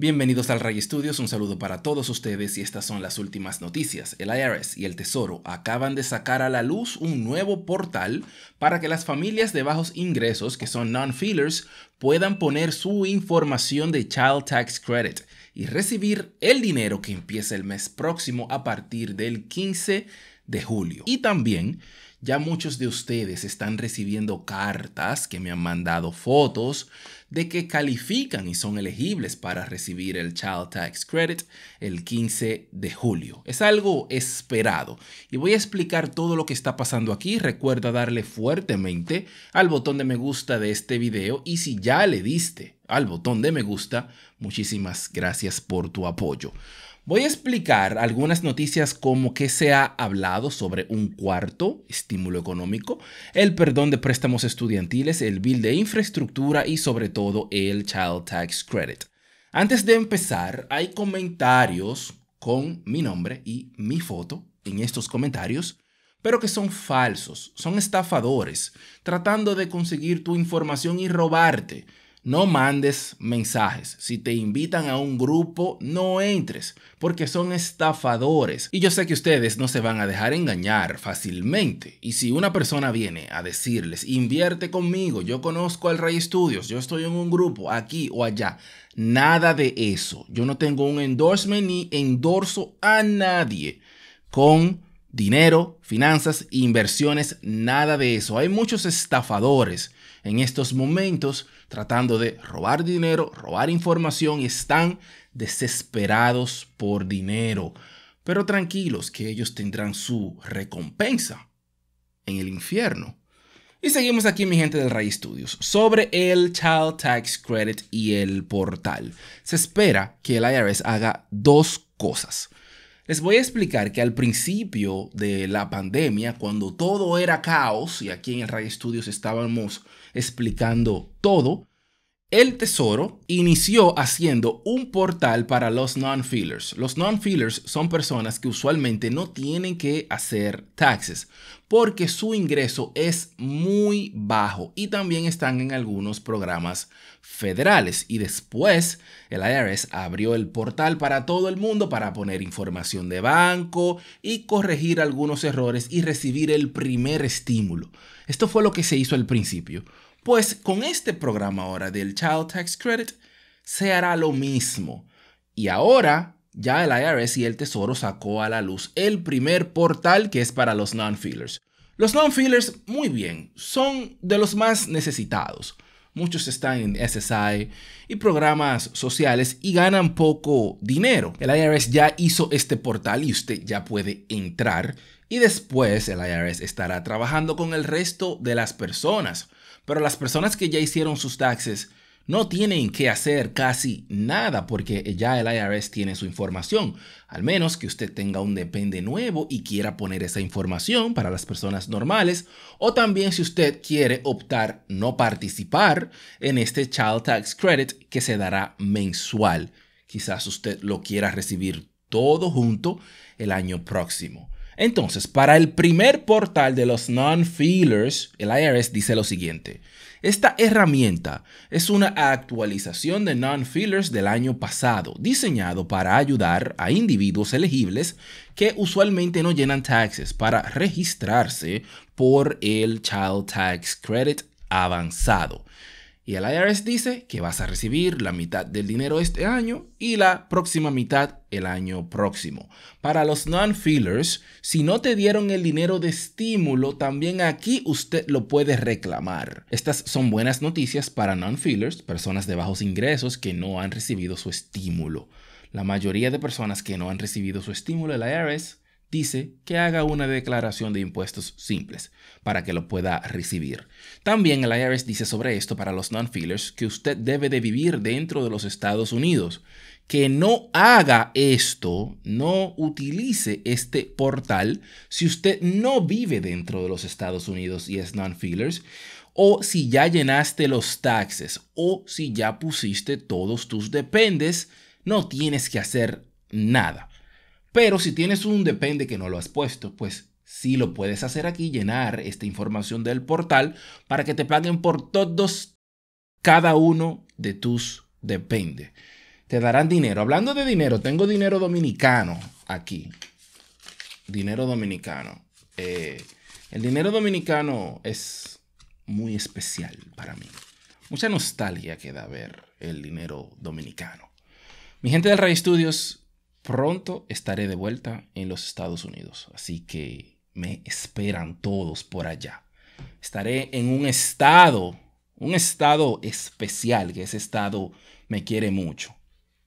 Bienvenidos al Ray Studios, un saludo para todos ustedes y estas son las últimas noticias. El IRS y el Tesoro acaban de sacar a la luz un nuevo portal para que las familias de bajos ingresos, que son non-fillers, puedan poner su información de Child Tax Credit y recibir el dinero que empieza el mes próximo a partir del 15 de julio. Y también ya muchos de ustedes están recibiendo cartas que me han mandado fotos de que califican y son elegibles para recibir el Child Tax Credit el 15 de julio. Es algo esperado y voy a explicar todo lo que está pasando aquí. Recuerda darle fuertemente al botón de me gusta de este video y si ya le diste al botón de me gusta. Muchísimas gracias por tu apoyo. Voy a explicar algunas noticias como que se ha hablado sobre un cuarto estímulo económico, el perdón de préstamos estudiantiles, el bill de infraestructura y sobre todo el Child Tax Credit. Antes de empezar, hay comentarios con mi nombre y mi foto en estos comentarios, pero que son falsos, son estafadores, tratando de conseguir tu información y robarte. No mandes mensajes. Si te invitan a un grupo, no entres, porque son estafadores. Y yo sé que ustedes no se van a dejar engañar fácilmente. Y si una persona viene a decirles, invierte conmigo, yo conozco al Rey estudios yo estoy en un grupo aquí o allá, nada de eso. Yo no tengo un endorsement ni endorso a nadie con dinero, finanzas, inversiones, nada de eso. Hay muchos estafadores en estos momentos tratando de robar dinero, robar información y están desesperados por dinero. Pero tranquilos que ellos tendrán su recompensa en el infierno. Y seguimos aquí, mi gente del Ray Studios, sobre el Child Tax Credit y el portal. Se espera que el IRS haga dos cosas. Les voy a explicar que al principio de la pandemia, cuando todo era caos y aquí en el Ray Studios estábamos explicando todo, el Tesoro inició haciendo un portal para los non-fillers. Los non-fillers son personas que usualmente no tienen que hacer taxes porque su ingreso es muy bajo y también están en algunos programas federales. Y después el IRS abrió el portal para todo el mundo para poner información de banco y corregir algunos errores y recibir el primer estímulo. Esto fue lo que se hizo al principio. Pues con este programa ahora del Child Tax Credit se hará lo mismo. Y ahora ya el IRS y el Tesoro sacó a la luz el primer portal que es para los non-fillers. Los non-fillers, muy bien, son de los más necesitados. Muchos están en SSI y programas sociales y ganan poco dinero. El IRS ya hizo este portal y usted ya puede entrar y después el IRS estará trabajando con el resto de las personas. Pero las personas que ya hicieron sus taxes no tienen que hacer casi nada porque ya el IRS tiene su información, al menos que usted tenga un depende nuevo y quiera poner esa información para las personas normales, o también si usted quiere optar no participar en este Child Tax Credit que se dará mensual. Quizás usted lo quiera recibir todo junto el año próximo. Entonces, para el primer portal de los non-feelers, el IRS dice lo siguiente. Esta herramienta es una actualización de non-fillers del año pasado, diseñado para ayudar a individuos elegibles que usualmente no llenan taxes para registrarse por el Child Tax Credit avanzado. Y el IRS dice que vas a recibir la mitad del dinero este año y la próxima mitad el año próximo. Para los non-fillers, si no te dieron el dinero de estímulo, también aquí usted lo puede reclamar. Estas son buenas noticias para non-fillers, personas de bajos ingresos que no han recibido su estímulo. La mayoría de personas que no han recibido su estímulo, el IRS, dice que haga una declaración de impuestos simples para que lo pueda recibir. También el IRS dice sobre esto para los non feelers que usted debe de vivir dentro de los Estados Unidos. Que no haga esto, no utilice este portal si usted no vive dentro de los Estados Unidos y es non-fillers o si ya llenaste los taxes o si ya pusiste todos tus dependes, no tienes que hacer nada. Pero si tienes un depende que no lo has puesto, pues sí lo puedes hacer aquí, llenar esta información del portal para que te paguen por todos cada uno de tus depende. Te darán dinero. Hablando de dinero, tengo dinero dominicano aquí. Dinero dominicano. Eh, el dinero dominicano es muy especial para mí. Mucha nostalgia queda ver el dinero dominicano. Mi gente del Ray Studios, Pronto estaré de vuelta en los Estados Unidos, así que me esperan todos por allá. Estaré en un estado, un estado especial, que ese estado me quiere mucho.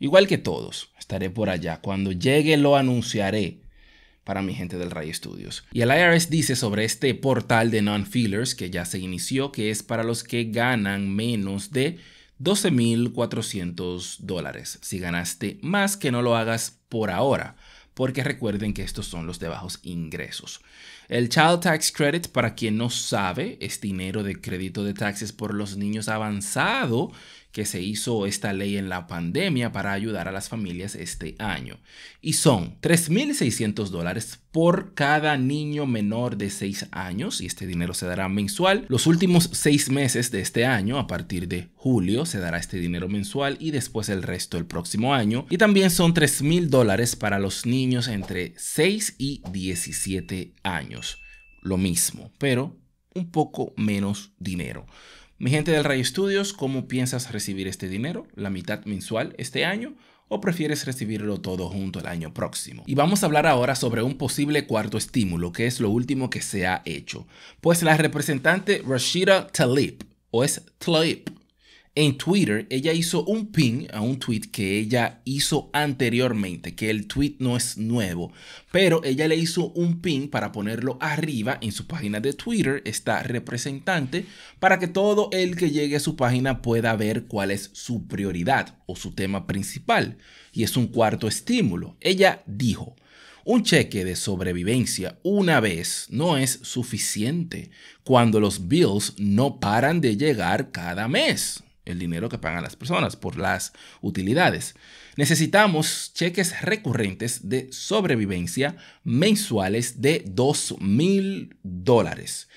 Igual que todos, estaré por allá. Cuando llegue lo anunciaré para mi gente del Ray Studios. Y el IRS dice sobre este portal de non-fillers que ya se inició, que es para los que ganan menos de 12.400 dólares. Si ganaste más, que no lo hagas por ahora, porque recuerden que estos son los de bajos ingresos. El Child Tax Credit, para quien no sabe, es dinero de crédito de taxes por los niños avanzado que se hizo esta ley en la pandemia para ayudar a las familias este año. Y son 3.600 dólares por cada niño menor de 6 años y este dinero se dará mensual. Los últimos 6 meses de este año, a partir de julio, se dará este dinero mensual y después el resto del próximo año. Y también son 3.000 dólares para los niños entre 6 y 17 años. Lo mismo, pero un poco menos dinero. Mi gente del Ray Studios, ¿cómo piensas recibir este dinero? ¿La mitad mensual este año? ¿O prefieres recibirlo todo junto el año próximo? Y vamos a hablar ahora sobre un posible cuarto estímulo, que es lo último que se ha hecho. Pues la representante Rashida Talib, o es Tlaib, en Twitter, ella hizo un pin a un tweet que ella hizo anteriormente, que el tweet no es nuevo, pero ella le hizo un pin para ponerlo arriba en su página de Twitter, esta representante, para que todo el que llegue a su página pueda ver cuál es su prioridad o su tema principal. Y es un cuarto estímulo. Ella dijo, un cheque de sobrevivencia una vez no es suficiente cuando los bills no paran de llegar cada mes el dinero que pagan las personas por las utilidades. Necesitamos cheques recurrentes de sobrevivencia mensuales de 2 mil dólares,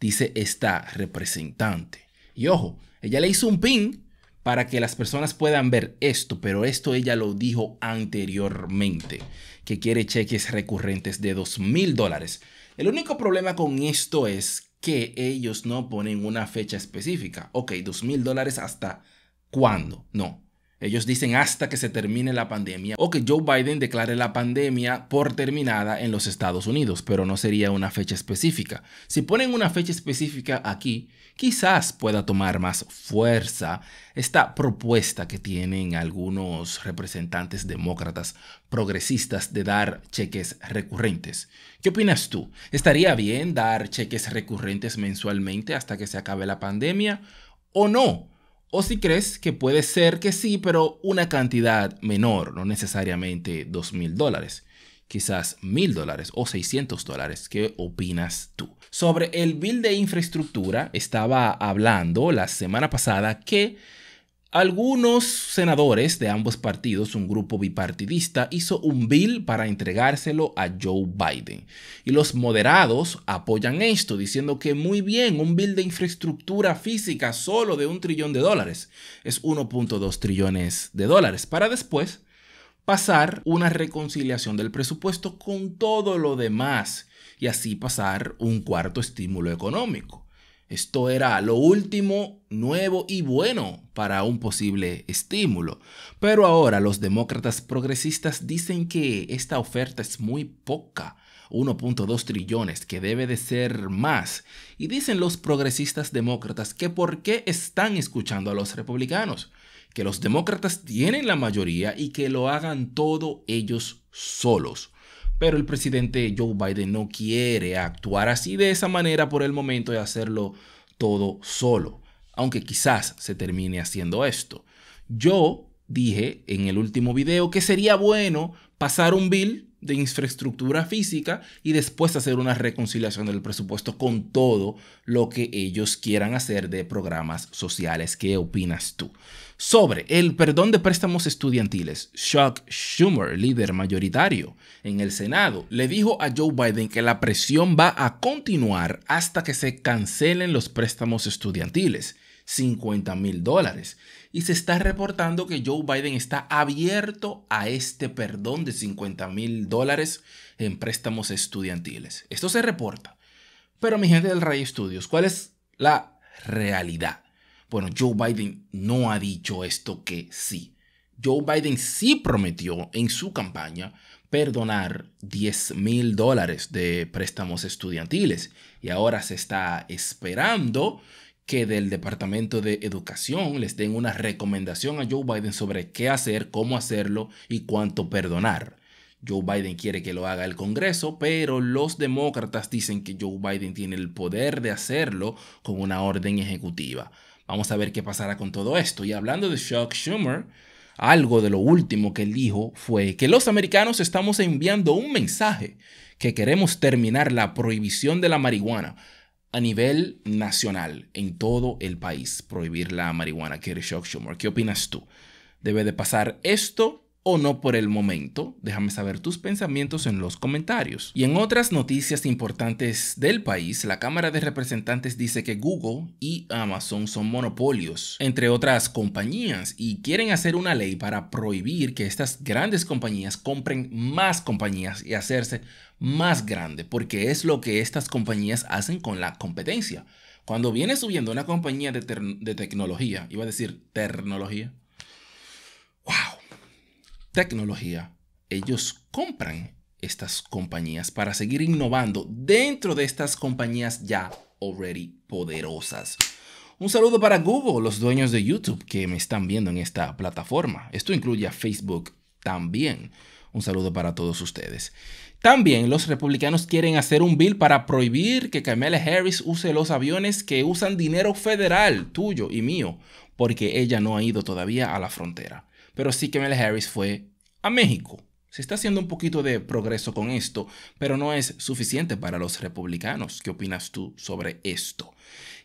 dice esta representante. Y ojo, ella le hizo un pin para que las personas puedan ver esto, pero esto ella lo dijo anteriormente, que quiere cheques recurrentes de 2 mil dólares. El único problema con esto es que ellos no ponen una fecha específica. Ok, dos mil dólares hasta cuándo. No, ellos dicen hasta que se termine la pandemia o que Joe Biden declare la pandemia por terminada en los Estados Unidos, pero no sería una fecha específica. Si ponen una fecha específica aquí, quizás pueda tomar más fuerza esta propuesta que tienen algunos representantes demócratas progresistas de dar cheques recurrentes. ¿Qué opinas tú? ¿Estaría bien dar cheques recurrentes mensualmente hasta que se acabe la pandemia o no? O si crees que puede ser que sí, pero una cantidad menor, no necesariamente dos mil dólares, quizás mil dólares o 600 dólares. ¿Qué opinas tú? Sobre el bill de infraestructura, estaba hablando la semana pasada que algunos senadores de ambos partidos, un grupo bipartidista, hizo un bill para entregárselo a Joe Biden. Y los moderados apoyan esto, diciendo que muy bien, un bill de infraestructura física solo de un trillón de dólares. Es 1.2 trillones de dólares. Para después pasar una reconciliación del presupuesto con todo lo demás y así pasar un cuarto estímulo económico. Esto era lo último, nuevo y bueno para un posible estímulo. Pero ahora los demócratas progresistas dicen que esta oferta es muy poca. 1.2 trillones, que debe de ser más. Y dicen los progresistas demócratas que por qué están escuchando a los republicanos, que los demócratas tienen la mayoría y que lo hagan todo ellos solos. Pero el presidente Joe Biden no quiere actuar así de esa manera por el momento y hacerlo todo solo. Aunque quizás se termine haciendo esto. Yo dije en el último video que sería bueno pasar un bill de infraestructura física y después hacer una reconciliación del presupuesto con todo lo que ellos quieran hacer de programas sociales. ¿Qué opinas tú? sobre el perdón de préstamos estudiantiles, Chuck Schumer, líder mayoritario en el Senado, le dijo a Joe Biden que la presión va a continuar hasta que se cancelen los préstamos estudiantiles, 50 mil dólares. Y se está reportando que Joe Biden está abierto a este perdón de 50 mil dólares en préstamos estudiantiles. Esto se reporta. Pero mi gente del Ray Studios, ¿cuál es la realidad? Bueno, Joe Biden no ha dicho esto que sí. Joe Biden sí prometió en su campaña perdonar 10 mil dólares de préstamos estudiantiles y ahora se está esperando que del Departamento de Educación les den una recomendación a Joe Biden sobre qué hacer, cómo hacerlo y cuánto perdonar. Joe Biden quiere que lo haga el Congreso, pero los demócratas dicen que Joe Biden tiene el poder de hacerlo con una orden ejecutiva. Vamos a ver qué pasará con todo esto. Y hablando de Chuck Schumer, algo de lo último que él dijo fue que los americanos estamos enviando un mensaje que queremos terminar la prohibición de la marihuana a nivel nacional, en todo el país, prohibir la marihuana, quiere Chuck Schumer. ¿Qué opinas tú? ¿Debe de pasar esto o no por el momento. Déjame saber tus pensamientos en los comentarios. Y en otras noticias importantes del país, la Cámara de Representantes dice que Google y Amazon son monopolios, entre otras compañías, y quieren hacer una ley para prohibir que estas grandes compañías compren más compañías y hacerse más grande, porque es lo que estas compañías hacen con la competencia. Cuando viene subiendo una compañía de, tecnología, iba a decir tecnología, wow tecnología, ellos compran estas compañías para seguir innovando dentro de estas compañías ya already poderosas. Un saludo para Google, los dueños de YouTube que me están viendo en esta plataforma. Esto incluye a Facebook también. Un saludo para todos ustedes. También los republicanos quieren hacer un bill para prohibir que Kamala Harris use los aviones que usan dinero federal, tuyo y mío, porque ella no ha ido todavía a la frontera pero sí que Mel Harris fue a México. Se está haciendo un poquito de progreso con esto, pero no es suficiente para los republicanos. ¿Qué opinas tú sobre esto?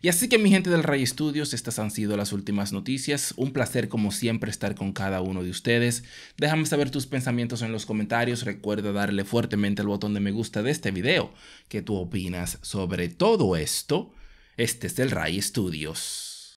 Y así que mi gente del Ray Studios, estas han sido las últimas noticias. Un placer como siempre estar con cada uno de ustedes. Déjame saber tus pensamientos en los comentarios. Recuerda darle fuertemente al botón de me gusta de este video. ¿Qué tú opinas sobre todo esto? Este es el Ray Studios.